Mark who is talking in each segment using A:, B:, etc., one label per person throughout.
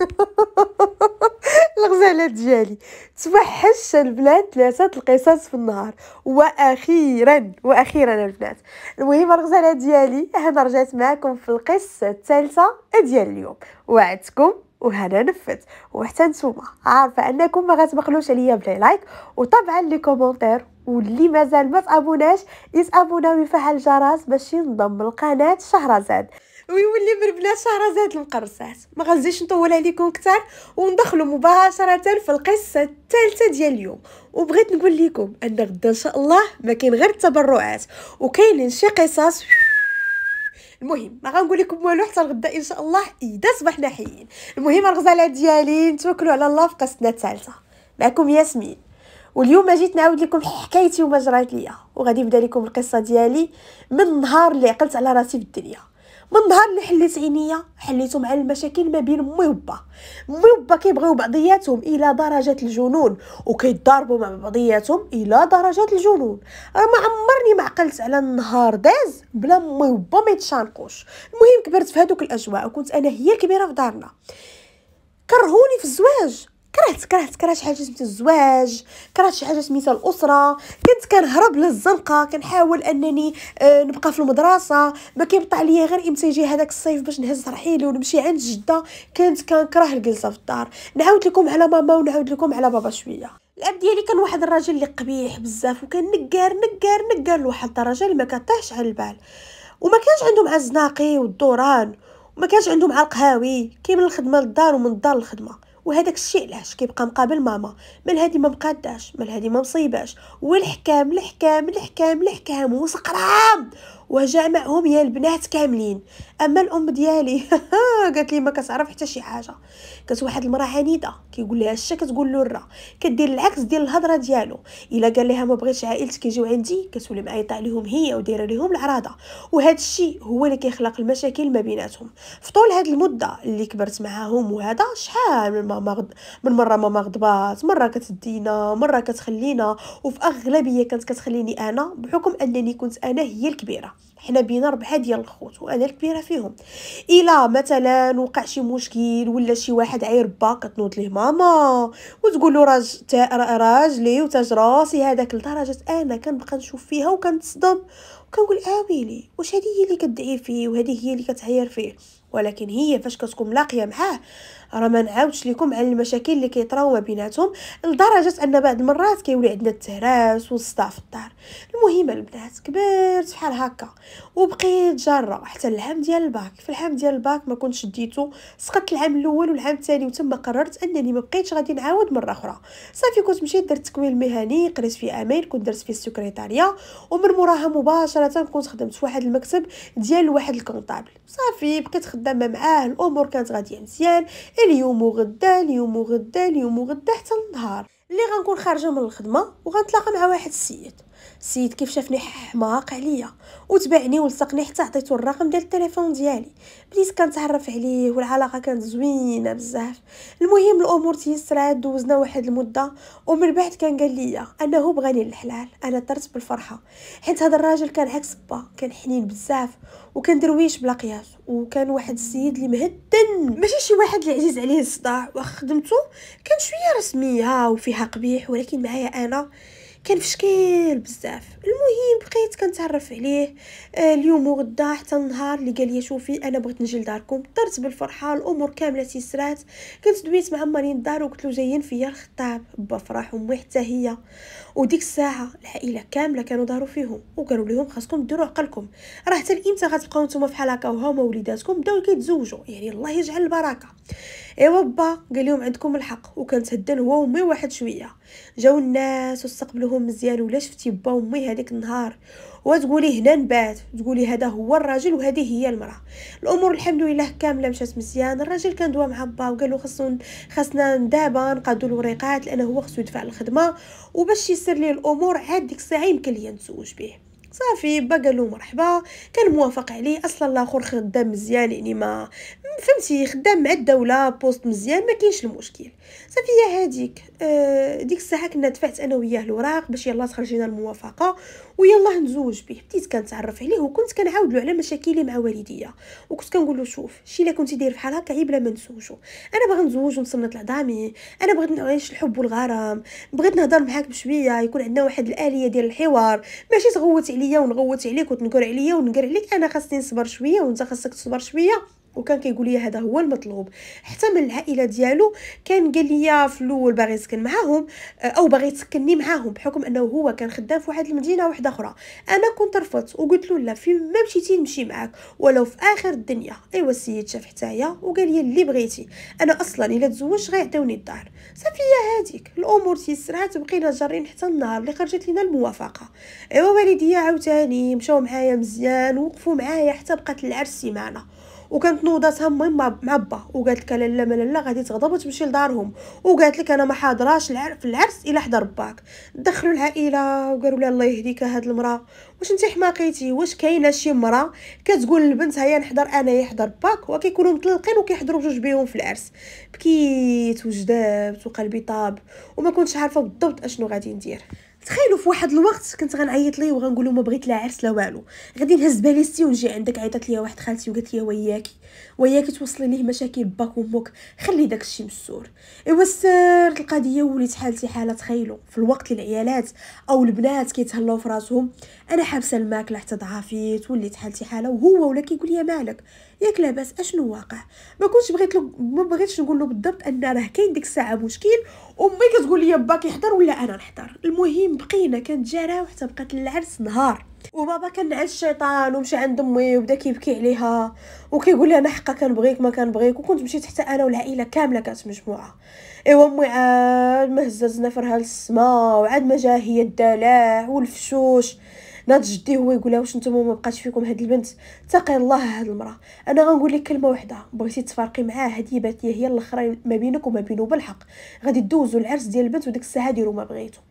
A: الغزاله ديالي توحش البنات ثلاثه القصص في النهار واخيرا واخيرا البنات المهم الغزاله ديالي هنا رجعت معكم في القصه الثالثه ديال اليوم وعدتكم وهنا نفذت وحتى نتوما عارفه انكم ما غتبخلوش عليا بلي لايك وطبعا لي كومونتير واللي مازال ما تابوناش يتابوناو ويفعل الجرس باش ينضم لقناه شهرزاد ويولي بربلات شهرزاد المقرصات ما غنزيدش نطول عليكم اكثر وندخلوا مباشره في القصه الثالثه ديال اليوم وبغيت نقول لكم ان غدا ان شاء الله ما كاين غير التبرعات وكاينين شي قصص المهم ما غنقول لكم والو حتى الغدا ان شاء الله اذا صبحنا حيين المهم الغزاله ديالي نتوكلوا على الله في قصتنا الثالثه معكم ياسمين واليوم جيت نعاود لكم حكايتي وما جرات ليا وغادي نبدا لكم القصه ديالي من النهار اللي عقلت على راسي في الدنيا من نهار اللي حليت عينيا حليتو مع المشاكل ما بين مي وبا مي وبا كيبغيو بعضياتهم الى درجه الجنون وكيتضاربوا مع بعضياتهم الى درجه الجنون راه ما عمرني ما عقلت على النهار داز بلا مي وبا ما يتشانقوش المهم كبرت في هذوك الاجواء وكنت انا هي الكبيره في دارنا كرهوني في الزواج كرهت كرهت كرهت شي حاجه سميتها الزواج كرهت شي حاجه سميتها الاسره كنت كنهرب للزنقه كنحاول انني آه، نبقى في المدرسه ما كيبطع ليا غير امتى يجي هذاك الصيف باش نهز رحيلي ونمشي عند جده كنت كنكره الجلسه في الدار نعاود لكم على ماما ونعاود لكم على بابا شويه الاب ديالي كان واحد الراجل اللي قبيح بزاف وكان نقار نقار نقار لواحد الدرجه اللي ما كطيحش على البال وما كانش عندهم مع الزناقي والدوران وما كانش عندهم مع القهاوي كي من الخدمه للدار ومن الدار للخدمه وهذاك الشيء علاش كيبقى مقابل ماما مال هادي ما مقاداش مال هادي ما مصيباش والحكام الحكام الحكام الحكام وسقرام وجاء معهم يا البنات كاملين اما الام ديالي قالت لي ما كتعرف حتى شي حاجه كانت واحد المراه عنيده كيقول لها الشا كتقول له الرا كدير العكس ديال الهضره ديالو الا قال لها ما بغيتش عائلتك يجيو عندي كتولي معيطه عليهم هي ودايره لهم العراضه وهذا الشيء هو اللي كيخلق المشاكل ما بيناتهم في طول هذه المده اللي كبرت معاهم وهذا شحال من ماما غد... من مره ماما غضبات مره كتدينا مره كتخلينا وفي اغلبيه كانت كتخليني انا بحكم انني كنت انا هي الكبيره حنا بينا ربعه ديال الخوت وانا الكبيره فيهم الا مثلا وقع شي مشكل ولا شي واحد عاير با كتنوض ليه ماما وتقول له راج راجلي وتاج راسي هذاك لدرجه انا كنبقى نشوف فيها وكنتصدم وكنقول اويلي واش هذه هي اللي كدعي فيه وهذه هي اللي كتعير فيه ولكن هي فاش كتكون ملاقيه معاه راه ما نعاودش لكم على المشاكل اللي كيطراو ما بيناتهم لدرجه ان بعض المرات كيولي عندنا التهراس والصداع في الدار المهم البنات كبرت بحال هكا وبقيت جاره حتى العام ديال الباك في العام ديال الباك ما كنتش ديتو سقطت العام الاول والعام الثاني وتما قررت انني ما بقيتش غادي نعاود مره اخرى صافي كنت مشيت درت التكوين المهني قريت فيه امين كنت درت فيه السكرتاريا ومن موراها مباشره كنت خدمت في واحد المكتب ديال واحد الكونطابل صافي بقيت خدامه معاه الامور كانت غاديه مزيان اليوم وغدا اليوم وغدا اليوم وغدا حتى النهار اللي غنكون خارجه من الخدمه وغنتلاقى مع واحد السيد السيد كيف شافني حماق عليا وتبعني ولصقني حتى عطيتو الرقم ديال التليفون ديالي بديت كنتعرف عليه والعلاقه كانت زوينه بزاف المهم الامور تيسرات دوزنا واحد المده ومن بعد كان قال لي انه بغاني الحلال انا طرت بالفرحه حيت هذا الراجل كان عكس با كان حنين بزاف وكان درويش بلا قياس وكان واحد السيد اللي مهدن ماشي شي واحد اللي عزيز عليه الصداع وخدمته كان شويه رسميه وفيها قبيح ولكن معايا انا كان فشكيل بزاف المهم بقيت كنتعرف عليه آه اليوم وغدا حتى النهار اللي قال لي شوفي انا بغيت نجي لداركم طرت بالفرحه الامور كامله تيسرات كنت دويت مع مارين الدار وقلت له جايين فيا الخطاب با فرح امي حتى هي وديك الساعه العائله كامله كانوا داروا فيهم وقالوا لهم خاصكم ديروا عقلكم راه حتى امتى غتبقاو نتوما بحال هكا وهما وليداتكم بداو كيتزوجوا يعني الله يجعل البركه ايوا با قال لهم عندكم الحق وكان تهدن هو وامي واحد شويه جاو الناس واستقبلوهم مزيان ولا شفتي با وامي هذيك النهار وتقولي هنا نبات تقولي هذا هو الراجل وهذه هي المراه الامور الحمد لله كامله مشات مزيان الراجل كان دوا مع با وقال له خصنا خصنا دابا نقادو الوريقات لانه هو خصو يدفع الخدمه وباش يسر ليه الامور عاد ديك الساعه يمكن ليا نتزوج به صافي با قال له مرحبا كان موافق عليه اصلا الاخر خدام مزيان يعني ما فهمتي خدام مع الدوله بوست مزيان ما كاينش المشكل صافي هاديك آه ديك الساعه كنا دفعت انا وياه الوراق باش يلاه تخرجينا الموافقه ويلاه نزوج به بديت كنتعرف عليه وكنت كنعاود له على مشاكلي مع والديا وكنت كنقول له شوف شي الا كنتي داير فحال هكا عيب ما نسوجو انا باغا نزوج ونصنت لعظامي انا بغيت نعيش الحب والغرام بغيت نهضر معاك بشويه يكون عندنا واحد الاليه ديال الحوار ماشي تغوت عليا ونغوت عليك وتنكر عليا ونكر عليك انا خاصني نصبر شويه وانت خاصك تصبر شويه وكان كيقول لي هذا هو المطلوب حتى من العائله ديالو كان قال لي في الاول باغي يسكن معاهم آه، او باغي يسكنني معاهم بحكم انه هو كان خدام في واحد المدينه واحده اخرى انا كنت رفضت وقلت له لا فين ما مشيتي نمشي معاك ولو في اخر الدنيا ايوا السيد شاف حتايا وقال لي اللي بغيتي انا اصلا الا تزوجت غيعطيوني الدار صافي هذيك الامور تيسرعات وبقينا جارين حتى النهار اللي خرجت لينا الموافقه ايوا والديا عاوتاني مشاو معايا مزيان ووقفوا معايا حتى بقات العرس معنا وكانت نوضاتها مي مع با وقالت لك لا ما لا غادي تغضب وتمشي لدارهم وقالت لك انا ما حاضراش في العرس الا حضر باك دخلوا العائله وقالوا لها الله يهديك هاد المراه واش انت حماقيتي واش كاينه شي مراه كتقول لبنتها هيا نحضر انا يحضر باك وكيكونوا مطلقين وكيحضروا بجوج بيهم في العرس بكيت وجدابت وقلبي طاب وما كنتش عارفه بالضبط اشنو غادي ندير تخيلوا في واحد الوقت كنت غنعيط ليه وغنقول له ما بغيت لا عرس لا والو غادي نهز باليستي ونجي عندك عيطت ليا واحد خالتي وقالت ليا وياكي وياك كتوصلي ليه مشاكل باك وموك خلي داك الشيء مسور ايوا السر القضيه وليت حالتي حاله تخيلوا في الوقت اللي العيالات او البنات كيتهلاو في راسهم انا حابسه الماكله حتى ضعفيت وليت حالتي حاله وهو ولا كيقول لي مالك ياك لاباس اشنو واقع ما كنتش بغيت له ما بغيتش نقول له بالضبط ان راه كاين ديك الساعه مشكل امي كتقول لي باك يحضر ولا انا نحضر المهم بقينا كانت جاره حتى بقات العرس نهار وبابا كان عند الشيطان ومشى عند امي وبدا كيبكي عليها وكيقول لها انا حقا كنبغيك ما كنبغيك وكنت مشيت حتى انا والعائله كامله كانت مجموعه ايوا امي عاد ما هزت نفرها للسما وعاد ما جا هي الدلاع والفشوش ناض جدي هو يقولها واش نتوما ما بقاش فيكم هاد البنت تقي الله هاد المراه انا غنقول لك كلمه واحده بغيتي تفارقي معاه هدي باتيه هي الاخرى ما بينك وما بينه بالحق غادي تدوزوا العرس ديال البنت وديك الساعه ديروا ما بغيتوا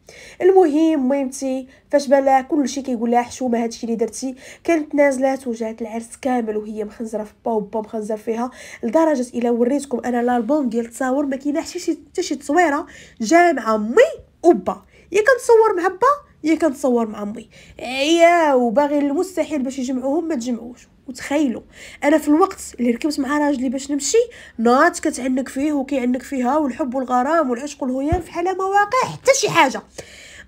A: المهم ميمتي فاش بان لها كلشي كيقول لها حشومه هادشي اللي درتي كانت نازلات وجات العرس كامل وهي مخنزره في با وبا مخنزر فيها لدرجه الا وريتكم انا الالبوم ديال التصاور ما كاينه حتى شي تصويره جامعه مي وبا يا كنتصور مع با يا كنتصور مع امي يا وباغي المستحيل باش يجمعوهم ما تجمعوش وتخيلوا انا في الوقت اللي ركبت مع راجلي باش نمشي نات كتعنك فيه وكيعنك فيها والحب والغرام والعشق والهيام في حالة مواقع حتى شي حاجه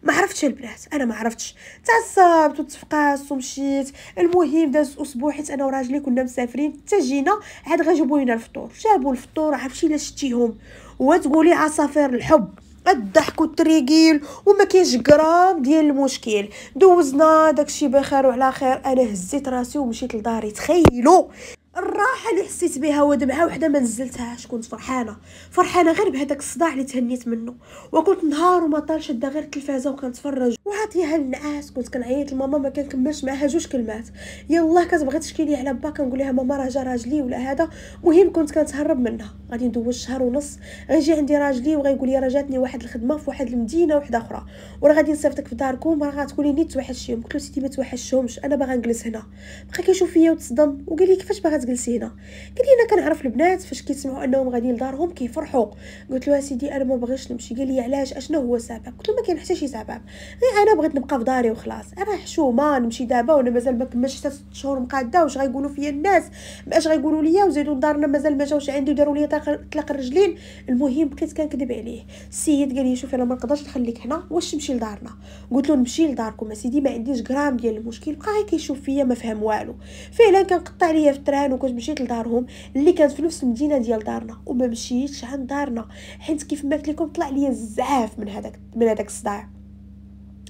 A: ما عرفتش البنات انا ما عرفتش تعصبت وتفقاس ومشيت المهم داز اسبوع حيت انا وراجلي كنا مسافرين حتى جينا عاد غجبوا لينا لنا الفطور جابوا الفطور عرفتي لا شتيهم وتقولي عصافير الحب الضحك والتريقيل وما كاينش غرام ديال المشكل دوزنا داكشي بخير وعلى خير انا هزيت راسي ومشيت لداري تخيلوا الراحه اللي حسيت بها ودمعه وحده ما نزلتهاش كنت فرحانه فرحانه غير بهذاك الصداع اللي تهنيت منه وكنت نهار وما طال شاده غير التلفازه وكنتفرج وعاطيها النعاس كنت كنعيط لماما ما كنكملش معها جوج كلمات يلاه كتبغي تشكي لي على با كنقول لها ماما راه جا راجلي ولا هذا مهم كنت كنتهرب منها غادي ندوز شهر ونص غيجي عندي راجلي وغيقول لي راه جاتني واحد الخدمه في واحد المدينه وحده اخرى وراه غادي نصيفطك في داركم راه غتكوني نيت توحشيهم قلت له سيدي ما توحشهمش انا باغا نجلس هنا بقى كيشوف فيا وتصدم وقال لي كيفاش باغا جلسي هنا قال لي انا كنعرف البنات فاش كيسمعوا انهم غاديين لدارهم كيفرحوا قلت له سيدي انا ما بغيتش نمشي قال لي علاش اشنو هو السبب قلت له ما كاين حتى شي سبب غير إيه، انا بغيت نبقى في داري وخلاص انا حشومه نمشي دابا وانا مازال ما كملتش حتى 6 شهور مقاده واش غيقولوا فيا الناس اش غيقولوا ليا وزيدوا دارنا مازال ما جاوش عندي وداروا لي طلاق الرجلين المهم بقيت كنكذب عليه السيد قال لي شوفي انا ما نقدرش نخليك هنا واش تمشي لدارنا قلت له نمشي لداركم اسيدي ما عنديش غرام ديال المشكل بقى غير كيشوف فيا ما فهم والو فعلا كنقطع ليا في التران كانوا كنت مشيت لدارهم اللي كانت في نفس المدينه ديال دارنا وما مشيتش عند دارنا حيت كيف ما قلت لكم طلع ليا الزعاف من هذاك من هذاك الصداع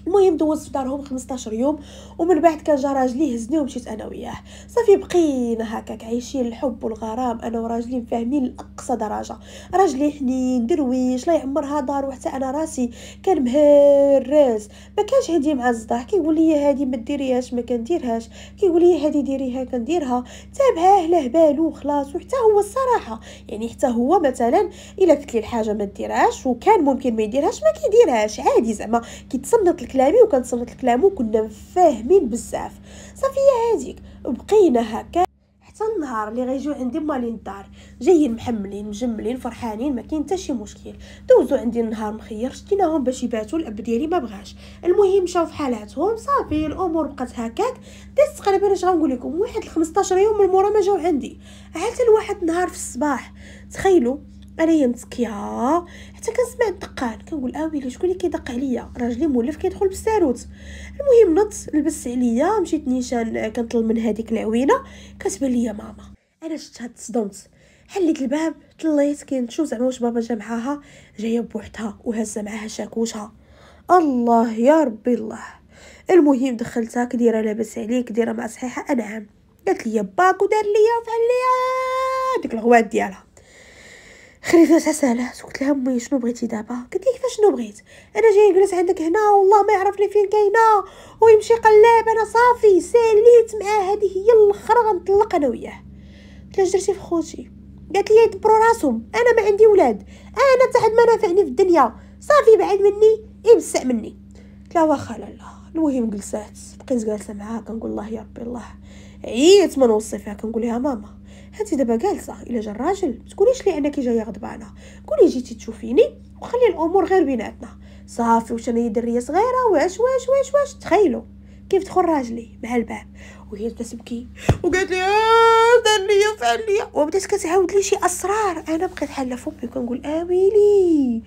A: المهم دوزت في دارهم 15 يوم ومن بعد كان جا راجلي هزني ومشيت انا وياه صافي بقينا هكاك عايشين الحب والغرام انا وراجلي فاهمين لاقصى درجه راجلي حنين درويش لا يعمرها دار وحتى انا راسي كان مهرس ما كانش هادي مع الصداع كيقول لي هادي ما ديريهاش ما كنديرهاش كيقول لي هادي ديريها كنديرها تابعه له بالو وخلاص وحتى هو الصراحه يعني حتى هو مثلا الا قلت لي الحاجه ما ديرهاش وكان ممكن ما يديرهاش ما كيديرهاش عادي زعما كيتصنت كلامي وكنصنت الكلام وكنا فاهمين بزاف صافي هاديك بقينا هكا حتى النهار اللي غيجيو عندي مالين الدار جايين محملين مجملين فرحانين ما كاين حتى شي مشكل دوزو عندي النهار مخير شتيناهم باش يباتوا الاب ديالي ما بغاش المهم مشاو في حالاتهم صافي الامور بقات هكاك دازت تقريبا اش غنقول لكم واحد 15 يوم من مورا ما جاو عندي حتى لواحد النهار في الصباح تخيلوا انايا مسكيه حتى كنسمع الدقان كنقول اه ويلي شكون اللي كيدق عليا راجلي مولف كيدخل بالساروت المهم نط لبس عليا مشيت نيشان كنطلب من هذيك العوينه كتبان ليا ماما انا شفتها تصدمت حليت الباب طليت كنشوف زعما واش بابا جا معاها جايه بوحدها وهزه معاها شاكوشها الله يا ربي الله المهم دخلتها كديره لاباس عليك كديره مع صحيحه انعام قالت لي باك ودار ليا وفعل ليا ديك الغوات ديالها خريطتها تسالات قلت لها امي شنو بغيتي دابا قالت لي كيفاش شنو بغيت انا جاي نجلس عندك هنا والله ما يعرفني فين كاينه ويمشي قلاب انا صافي ساليت معاه هذه هي الاخرى غنطلق انا وياه قلت لها درتي في خوتي قالت لي يدبروا راسهم انا ما عندي ولاد انا حتى حد ما نافعني في الدنيا صافي بعد مني يبسع مني قلت لها واخا لا المهم جلسات بقيت جالسه معاها كنقول الله يا ربي الله عييت ما نوصفها كنقول لها ماما هانتي دابا جالسه الا جا الراجل ما تقوليش لي انك جايه غضبانه قولي جيتي تشوفيني وخلي الامور غير بيناتنا صافي واش انا دريه صغيره واش واش واش واش تخيلوا كيف دخل راجلي مع الباب وهي بدات تبكي وقالت لي آه، دار ليا فعل ليا وبدات كتعاود لي شي اسرار انا بقيت حاله فمي كنقول اويلي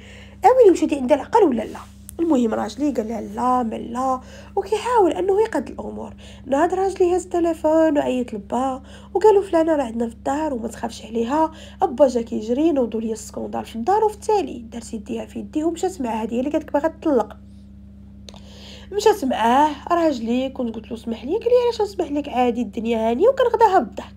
A: اويلي واش هادي عندها العقل ولا لا المهم راجلي قال لها لا من لا وكيحاول انه يقاد الامور نهض راجلي هز التليفون وعيط لبا وقالوا فلانه راه عندنا في الدار وما تخافش عليها ابا جا كيجري نوضوا ليا السكوندال في الدار وفي التالي دارت يديها في يدي ومشات مع هذه اللي لك باغا تطلق مشات معاه راجلي كنت قلت له سمح لي قال لي علاش نسمح لك عادي الدنيا هانيه وكنغداها بالضحك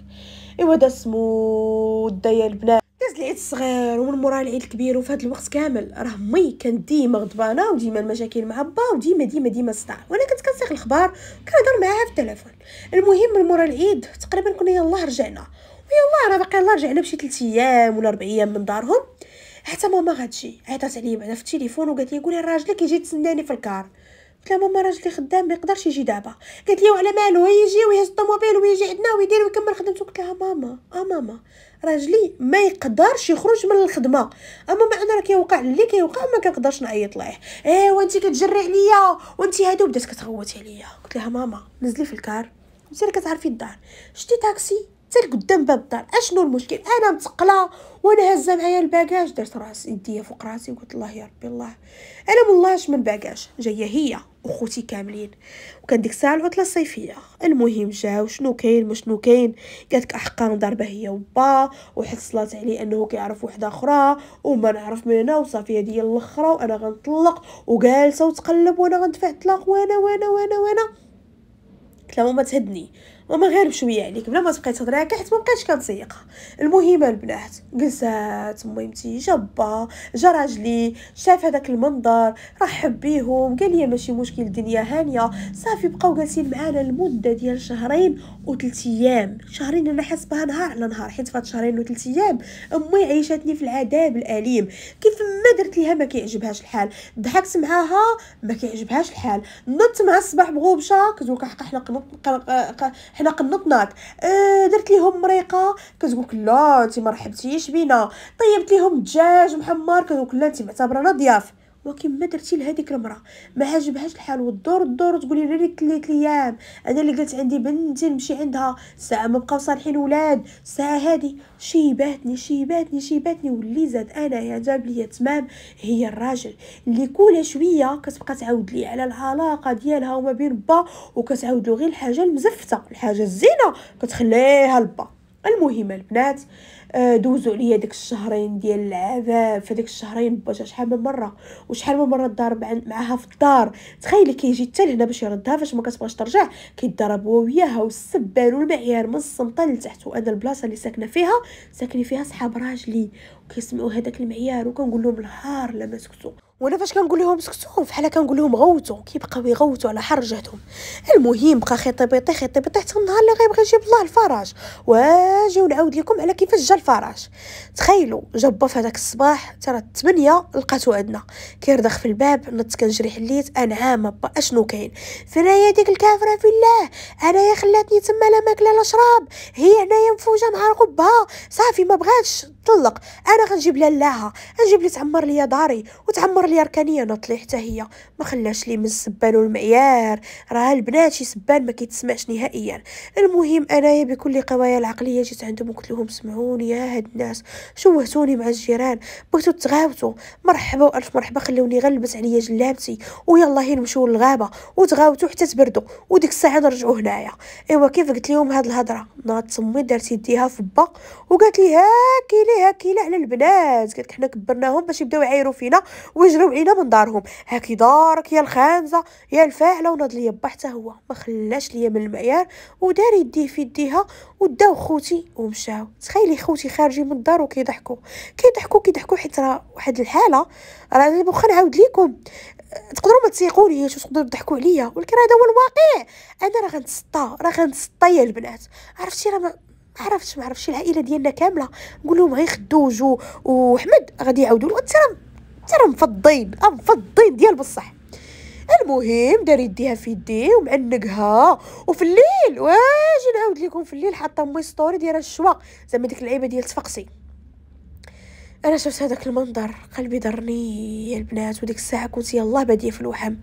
A: ايوا دا سمو الديال البنات داز العيد الصغير ومن مورا العيد الكبير وفي هذا الوقت كامل راه مي كانت ديما غضبانه وديما المشاكل مع با وديما ديما ديما الصداع وانا كنت كنسيق الاخبار وكنهضر معاها في التليفون المهم من مورا العيد تقريبا كنا يلاه رجعنا ويلاه راه باقي الله رجعنا بشي 3 ايام ولا 4 ايام من دارهم حتى ماما غتجي عيطات عليا بعدا في التليفون وقالت لي قولي راجلك يجي يتسناني في الكار قلت لها ماما راجلي خدام ما يقدرش يجي دابا قالت لي وعلى مالو يجي ويهز الطوموبيل ويجي عندنا ويدير ويكمل خدمته قلت لها آه ماما اه ماما راجلي ما يقدرش يخرج من الخدمه اما ما انا راه كيوقع اللي كيوقع ما كنقدرش نعيط ليه ايوا انت كتجري عليا وانت هادو بدات كتغوت عليا قلت لها ماما نزلي في الكار انت كتعرفي الدار شتي تاكسي حتى لقدام باب الدار اشنو المشكل انا متقله وانا هزه معايا الباكاج درت راس يديا فوق راسي وقلت الله يا ربي الله انا واللهش من باكاج جايه هي وخوتي كاملين وكان ديك الساعه العطله الصيفيه المهم جاو شنو كاين وشنو كاين قالت لك احقان ضربه هي وبا وحد عليه انه كيعرف وحده اخرى وما نعرف منها وصافي هذه الاخرى وانا غنطلق وجالسه وتقلب وانا غندفع الطلاق وانا وانا وانا وانا, قلت لها ماما تهدني وما غير بشويه عليك بلا ما تبقاي تهضري هكا حيت ما بقيتش كنسيقها المهم البنات جلسات ميمتي جبا جا راجلي شاف هذاك المنظر رحب بيهم قال لي ماشي مشكل الدنيا هانيه صافي بقاو جالسين معانا لمده ديال شهرين وثلاث ايام شهرين انا بها نهار على نهار حيت فهاد شهرين وثلاث ايام امي عيشتني في العذاب الاليم كيف ما درت ليها ما كيعجبهاش الحال ضحكت معاها ما كيعجبهاش الحال نط مع الصباح بغوبشه كزوك حق حلق حنا قنطناك آه درت ليهم مريقه كتقولك لا انت ما رحبتيش بينا طيبت ليهم دجاج محمر كتقولك لا انت معتبرنا ضياف ولكن ما درتي لهذيك المراه ما عجبهاش الحال والدور الدور تقولي لي ريت ليت ليام انا اللي قلت عندي بنتي نمشي عندها ساعه ما بقاو صالحين ولاد ساعه هادي شيباتني شيباتني شيباتني واللي زاد انايا جاب ليا تمام هي الراجل اللي كل شويه كتبقى تعاود لي على العلاقه ديالها وما بين با وكتعاود له غير الحاجه المزفته الحاجه الزينه كتخليها لبا المهم البنات آه، دوزوا عليا داك الشهرين ديال العذاب فداك الشهرين باش شحال من مره وشحال من مره ضارب معاها في الدار تخيلي كيجي حتى لهنا باش يردها فاش ما كتبغاش ترجع كيضرب هو وياها والسبان والمعيار من السمطه لتحت وانا البلاصه اللي ساكنه فيها ساكنين فيها صحاب راجلي وكيسمعوا هذاك المعيار وكنقول لهم النهار لا ما سكتوا وانا فاش كنقول لهم سكتوا فحال كنقول لهم غوتوا كيبقاو يغوتوا على حر جهدهم المهم بقى خيطيبيطي خيطيبيطي حتى النهار اللي غيبغي يجيب الله الفراج واجي نعاود لكم على كيفاش جا الفراج تخيلوا جا با في هذاك الصباح ترى 8 لقاتو عندنا كيرضخ في الباب نط كنجري حليت انا عام با اشنو كاين هي ديك الكافره في الله انايا خلاتني تما لا ماكله لا شراب هي هنايا مفوجه مع رقبها صافي ما بغاتش طلق انا غنجيب لها لاها غنجيب لي تعمر ليا داري وتعمر قال لي ركانيه نطلي حتى هي ما خلاش لي من السبان والمعيار راه البنات شي سبان ما كيتسمعش نهائيا المهم انايا بكل قوايا العقليه جيت عندهم وقلت لهم سمعوني يا هاد الناس شوهتوني مع الجيران بغيتو تغاوتوا مرحبا والف مرحبا خلوني غلبت عليا جلابتي ويلاه نمشيو للغابه وتغاوتوا حتى تبردوا وديك الساعه نرجعوا هنايا ايوا كيف قلت لهم هاد الهضره ناضت امي دارت يديها في با وقالت لي هاكي لي هاكي على البنات قالت حنا كبرناهم باش يبداو يعايروا فينا جبدوا عينا من دارهم هاكي دارك يا الخانزه يا الفاعله ونض ليا با حتى هو ما خلاش ليا من المعيار ودار يديه في يديها وداو خوتي ومشاو تخيلي خوتي خارجين من الدار وكيضحكوا كيضحكوا كيضحكوا حيت راه واحد الحاله راه انا واخا نعاود ليكم تقدروا ما تسيقونيش وتقدروا تضحكوا عليا ولكن هذا هو الواقع انا راه غنتسطى راه غنتسطى يا البنات عرفتي راه ما عرفتش ما عرفتش العائله ديالنا كامله نقول لهم خدوج وحمد غادي يعاودوا له انت راه راه مفضين مفضين ديال بصح المهم دار يديها في يديه ومعنقها وفي الليل واجي نعاود لكم في الليل حاطه امي ستوري دايره الشوا زعما ديك اللعيبه ديال تفقسي انا شفت هذاك المنظر قلبي ضرني يا البنات وديك الساعه كنت يلاه باديه في الوحم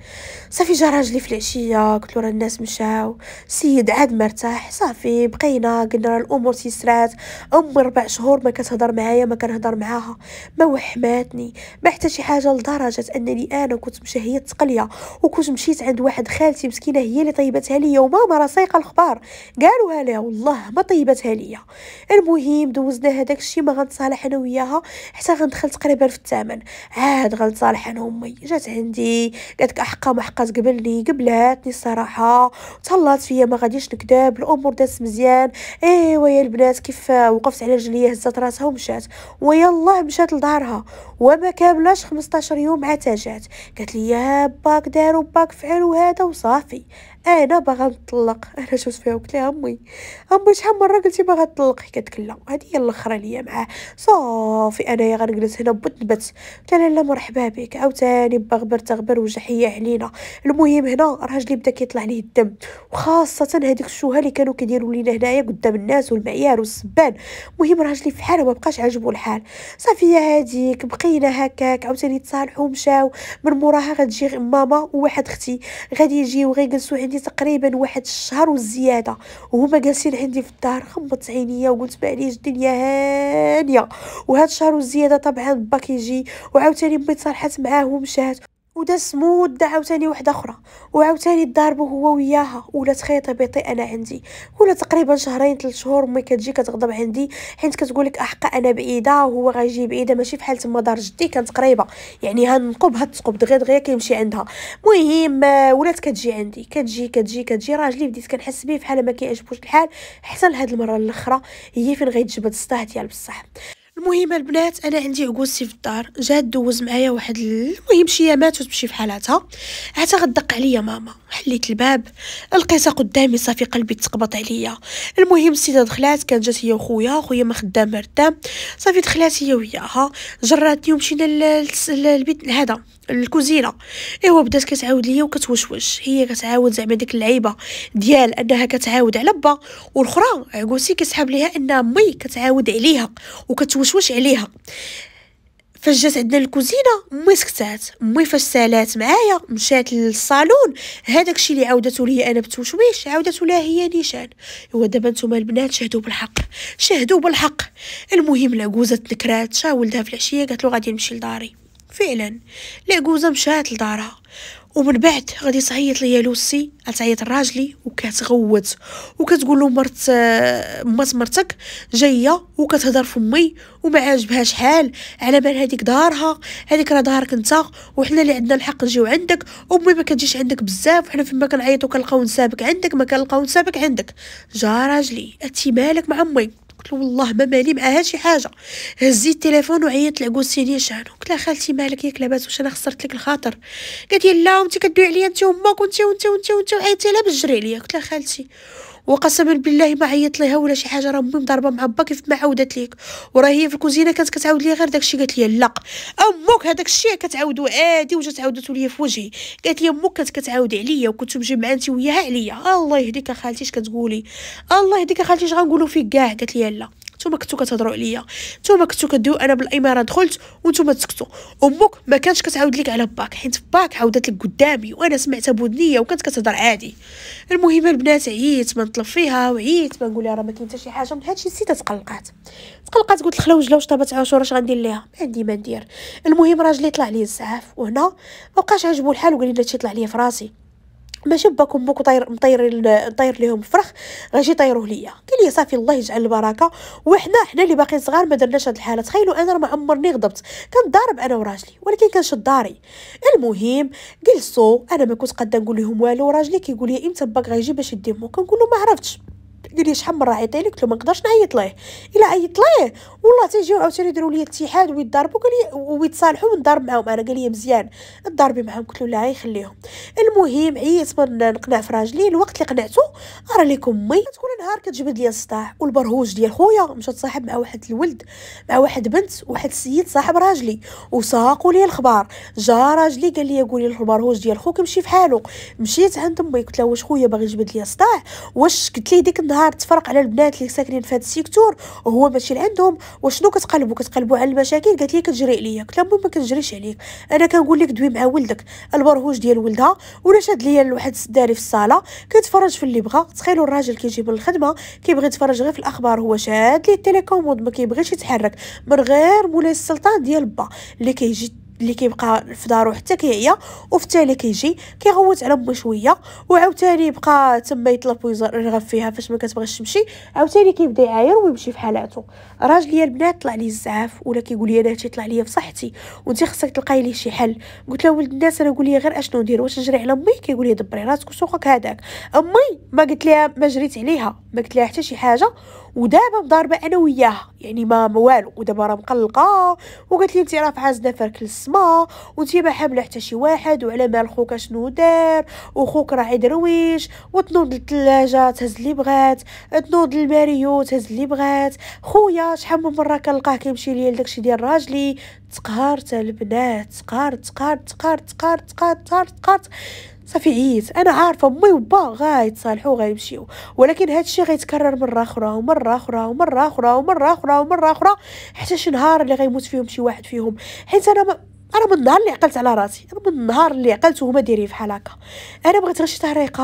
A: صافي جا راجلي في العشيه قلت له الناس مشاو سيد عاد مرتاح صافي بقينا قلنا الامور تيسرات امي ربع شهور ما كتهضر معايا ما كنهضر معاها ما وحماتني ما حتى شي حاجه لدرجه انني انا كنت مشهيه التقليه وكنت مشيت عند واحد خالتي مسكينه هي اللي طيبتها ليا وماما راه سايقه الخبار قالوها لها والله ما طيبتها ليا المهم دوزنا هذاك الشيء ما غنتصالح انا وياها حتى غندخل تقريبا في الثمن عاد صالح انا امي جات عندي قالت لك احقا ما حقات قبلني قبلاتني الصراحه تهلات فيا ما غاديش نكذب الامور دازت مزيان ايوا يا البنات كيف وقفت على رجليا هزات راسها ومشات ويلا مشات لدارها وما كاملاش 15 يوم عتاجات قالت لي يا باك دار باك فعل هذا وصافي انا باغا نطلق انا شفت فيها وقلت لها امي امي شحال مره قلتي باغا تطلقي قالت لا هذه هي الاخرى ليا معاه صافي انايا غنجلس هنا بت قلت لها لا مرحبا بك عاوتاني بغبر تغبر وجحيه علينا المهم هنا راجلي بدا كيطلع ليه الدم وخاصه هذيك الشوهه اللي كانوا كيديروا لينا هنايا قدام الناس والمعيار والسبان المهم راجلي في حاله ما بقاش عجبو الحال صافي هذيك بقينا هكاك عاوتاني تصالحوا مشاو من موراها غتجي ماما وواحد اختي غادي يجيو غيجلسوا عندي عندي تقريبا واحد الشهر وزياده وهما جالسين عندي في الدار غمضت عينيا وقلت معليش الدنيا هانيه وهاد الشهر وزياده طبعا باكيجي وعاوتاني امي تصالحات معاه ومشات ودا سمود عاوتاني وحده اخرى وعاوتاني ضاربو هو وياها ولات خايطه بيطي انا عندي ولا تقريبا شهرين ثلاث شهور مي كتجي كتغضب عندي حيت كتقول لك احق انا بعيده وهو غيجي بعيده ماشي فحال تما دار جدي كانت قريبه يعني هنقب هتقب دغيا دغيا كيمشي عندها المهم ولات كتجي عندي كتجي كتجي كتجي راجلي بديت كنحس بيه فحال ما كيعجبوش الحال حتى لهاد المره الاخرى هي فين غيتجبد الصداع ديال بصح المهم البنات انا عندي عكوزتي في الدار جات دوز معايا واحد المهم شي يامات وتمشي في حالاتها حتى غدق عليا ماما حليت الباب لقيتها قدامي صافي قلبي تقبط عليا المهم السيده دخلات كانت جات هي وخويا خويا ما خدام مرتام صافي دخلات هي وياها جراتني ومشينا للبيت هذا الكوزينه ايوا بدات كتعاود ليا وكتوشوش هي كتعاود زعما ديك اللعيبه ديال انها كتعاود على با والاخرى عقوسي كيسحب ليها ان مي كتعاود عليها وكتوشوش عليها فاش جات عندنا الكوزينه مي سكتات مي فاش سالات معايا مشات للصالون هذاك الشيء اللي عاودته ليا انا بتوشويش عاودته لها هي نيشان هو دابا نتوما البنات شهدوا بالحق شهدوا بالحق المهم العجوزه تنكرات شا ولدها في العشيه قالت له غادي نمشي لداري فعلا العجوزه مشات لدارها ومن بعد غادي تعيط ليا لوسي تعيط لراجلي وكتغوت وكتقول له مرت مات مرتك جايه وكتهضر فمي وما عاجبهاش حال على بال هذيك دارها هذيك راه دارك انت وحنا اللي عندنا الحق نجيو عندك امي ما كتجيش عندك بزاف وحنا فين ما كنعيطو كنلقاو نسابك عندك ما كنلقاو نسابك عندك جا راجلي اتي مالك مع امي قلت له والله ما مالي معاها شي حاجه هزيت التليفون وعيطت لعقوسي ليش انا قلت لها خالتي مالك ياك لاباس واش انا خسرت لك الخاطر قالت لي لا وانت كدوي عليا انت وماك وانت وانت وانت وانت عيطتي لها بالجري عليا قلت لها خالتي وقسما بالله ما عيط ليها ولا شي حاجه راه امي مضربه مع با كيف ما عاودت ليك وراه هي في الكوزينه كانت كتعاود ليا غير داكشي قالت لي لا امك هذاك الشيء كتعاودو عادي وجات عاودته ليا في وجهي قالت لي امك كانت كتعاود عليا وكنت مجمعه انت وياها عليا الله يهديك اخالتي اش كتقولي الله يهديك اخالتي اش غنقولوا فيك كاع قالت لي لا نتوما كنتو كتهضروا عليا نتوما كنتو كديو انا بالاماره دخلت وانتوما تسكتوا امك ما كانتش كتعاود لك على باك حيت باك عاودت لك قدامي وانا سمعتها بودنيه وكانت كتهضر عادي المهم البنات عييت ما نطلب فيها وعييت ما نقول لها راه ما كاين حتى شي حاجه من هادشي نسيت تقلقات تقلقات قلت لخلا وجلا واش طابت عاشور اش غندير ليها ما عندي ما ندير المهم راجلي طلع لي الزعاف وهنا ما بقاش عجبو الحال وقال لي لا طلع لي في راسي ماشي باك امك طاير مطير طاير ليهم فرخ غاجي طيروه ليا قال لي صافي الله يجعل البركه وحنا حنا اللي باقيين صغار ما درناش هاد الحاله تخيلوا انا ما عمرني غضبت كنضارب انا وراجلي ولكن كنشد داري المهم جلسوا انا ما كنت قادة نقول لهم والو راجلي كيقول لي امتى باك غيجي باش يدي كنقول له ما عرفتش قال لي شحال مره عيطي لك قلت له ما نقدرش نعيط ليه الا عيط ليه والله تيجيو عاوتاني يديروا لي اتحاد ويتضاربوا قال لي ويتصالحوا ونضرب معاهم انا قال لي مزيان ضاربي معاهم قلت له لا يخليهم المهم عييت من نقنع في راجلي الوقت اللي قنعته ارى ليكم مي تكون نهار كتجبد لي الصداع والبرهوج ديال خويا مشى تصاحب مع واحد الولد مع واحد بنت واحد السيد صاحب راجلي وساقوا لي الخبار جا راجلي قال لي قولي البرهوج ديال خوك في فحالو مشيت عند امي قلت لها واش خويا باغي يجبد لي الصداع واش قلت ليه ديك النهار نهار تفرق على البنات اللي ساكنين في هذا السيكتور وهو ماشي لعندهم وشنو كتقلبوا كتقلبوا على المشاكل قالت لي كتجري عليا قلت لها ما كنجريش عليك انا كنقول لك دوي مع ولدك البرهوج ديال ولدها ولا شاد ليا لواحد الداري في الصاله كيتفرج في اللي بغا تخيلوا الراجل كيجي من الخدمه كيبغي يتفرج غير في الاخبار هو شاد ليه التليكوموند ما كيبغيش يتحرك من غير مولاي السلطان ديال با اللي كيجي اللي كيبقى في دارو حتى كيعيا وفي التالي كيجي كيغوت على امه شويه وعاوتاني يبقى تما يطلب ويرغب فيها فاش ما كتبغيش تمشي عاوتاني كيبدا يعاير ويمشي في حالاتو راجل ديال البنات طلع لي الزعاف ولا كيقول لي انا تيطلع لي في صحتي وانت خصك تلقاي ليه شي حل قلت له ولد الناس انا قول لي غير اشنو ندير واش نجري على امي كيقول لي دبري راسك وسوقك هذاك امي ما قلت لها ما جريت عليها ما قلت لها حتى شي حاجه ودابا مضاربه انا وياها يعني ما والو ودابا راه مقلقه وقالت لي انت راه في عازله الصما وانتي ما حامله حتى شي واحد وعلى مال خوك شنو دار وخوك راه يدرويش وتنوض للثلاجه تهز اللي بغات تنوض للماريو تهز اللي بغات خويا شحال من مره كنلقاه كيمشي ليا لداكشي ديال راجلي تقهرت البنات تقهرت تقهرت تقهرت تقهرت تقهرت تقهرت صافي عييت انا عارفه امي وبا غايتصالحوا غيمشيو ولكن هذا الشيء غيتكرر مره اخرى ومره اخرى ومره اخرى ومره اخرى ومره اخرى حتى شي نهار اللي غيموت فيهم شي واحد فيهم حيت انا ما انا من النهار اللي عقلت على راسي انا من النهار اللي عقلت وهما دايرين بحال هكا انا بغيت غير شي طريقه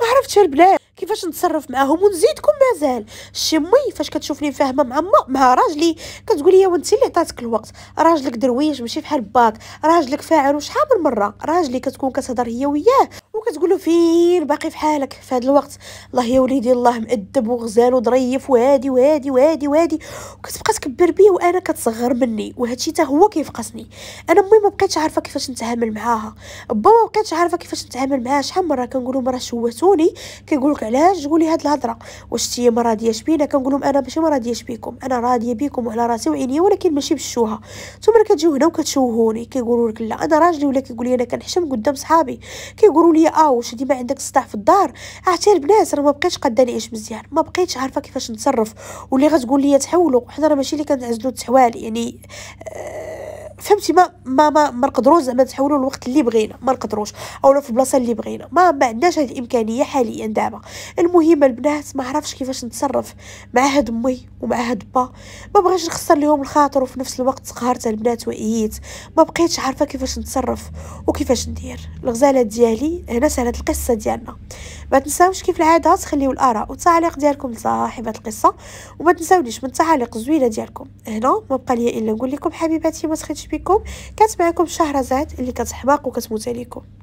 A: ما عرفتش البلاد كيفاش نتصرف معاهم ونزيدكم مازال شي مي فاش كتشوفني فاهمه مع ما مع راجلي كتقول لي وانت اللي عطاتك الوقت راجلك درويش ماشي بحال باك راجلك فاعل وشحال من مره راجلي كتكون كتهضر هي وياه وكتقول له فين باقي في حالك في هذا الوقت الله يا وليدي الله مأدب وغزال وظريف وهادي وهادي وهادي وهادي وكتبقى تكبر بيه وانا كتصغر مني وهادشي حتى هو كيفقصني انا امي ما بقيتش عارفه كيفاش نتعامل معاها با ما بقيتش عارفه كيفاش نتعامل معاها شحال مره كنقول لهم راه شوهتوني كيقول لك علاش تقولي هاد الهضره واش انت ما راضياش بينا كنقول لهم انا ماشي ما راضياش بيكم انا راضيه بيكم وعلى راسي وعينيا ولكن ماشي بالشوهه نتوما كتجيو هنا وكتشوهوني كيقولوا لك لا انا راجلي ولا كيقول لي انا كنحشم قدام صحابي كيقولوا لي اه واش ديما عندك صداع في الدار عرفتي آه، البنات راه ما بقيتش قاده نعيش مزيان ما بقيتش عارفه كيفاش نتصرف واللي غتقول لي تحولوا حنا راه ماشي اللي كنعزلوا تحوال يعني آه فهمتي ما ما ما, ما نقدروش زعما تحولوا الوقت اللي بغينا ما نقدروش اولا في البلاصه اللي بغينا ما ما عندناش هذه الامكانيه حاليا دابا المهم البنات ما عرفش كيفاش نتصرف مع هاد امي ومع هاد با ما بغيتش نخسر لهم الخاطر وفي نفس الوقت قهرت البنات وايت ما بقيتش عارفه كيفاش نتصرف وكيفاش ندير الغزاله ديالي هنا سالت القصه ديالنا ما تنساوش كيف العاده تخليو الاراء والتعليق ديالكم لصاحبه القصه وما تنساونيش من التعاليق الزوينه ديالكم هنا ما بقى لي الا نقول لكم حبيباتي ما تخيتش بكم كتبعكم شهرزاد اللي كتحباق وكتموت عليكم